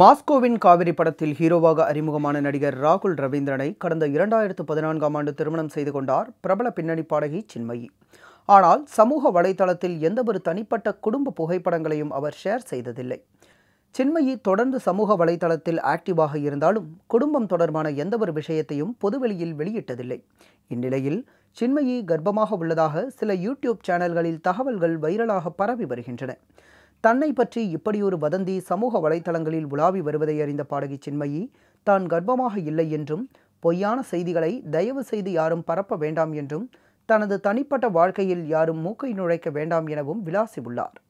மாஸ்கோவின் காவிரி படத்தில் ஹீரோவாக அறிமுகமான நடிகர் ராகுல் ரவீந்திரனை கடந்த இரண்டாயிரத்து பதினான்காம் ஆண்டு திருமணம் செய்து கொண்டார் பிரபல பின்னணி பாடகி சின்மயி ஆனால் சமூக வலைதளத்தில் எந்தவொரு தனிப்பட்ட குடும்ப புகைப்படங்களையும் அவர் ஷேர் செய்ததில்லை சின்மயி தொடர்ந்து சமூக வலைதளத்தில் ஆக்டிவாக இருந்தாலும் குடும்பம் தொடர்பான எந்தவொரு விஷயத்தையும் பொதுவெளியில் வெளியிட்டதில்லை இந்நிலையில் சின்மயி கர்ப்பமாக உள்ளதாக சில யூடியூப் சேனல்களில் தகவல்கள் வைரலாக பரவி வருகின்றன தன்னை பற்றி இப்படியொரு வதந்தி சமூக வலைதளங்களில் உலாவி வருவதை அறிந்த பாடகி சின்மயி தான் கர்ப்பமாக இல்லை என்றும் பொய்யான செய்திகளை தயவு செய்து யாரும் பரப்ப வேண்டாம் என்றும் தனது தனிப்பட்ட வாழ்க்கையில் யாரும் மூக்கை நுழைக்க வேண்டாம் எனவும் விளாசியுள்ளார்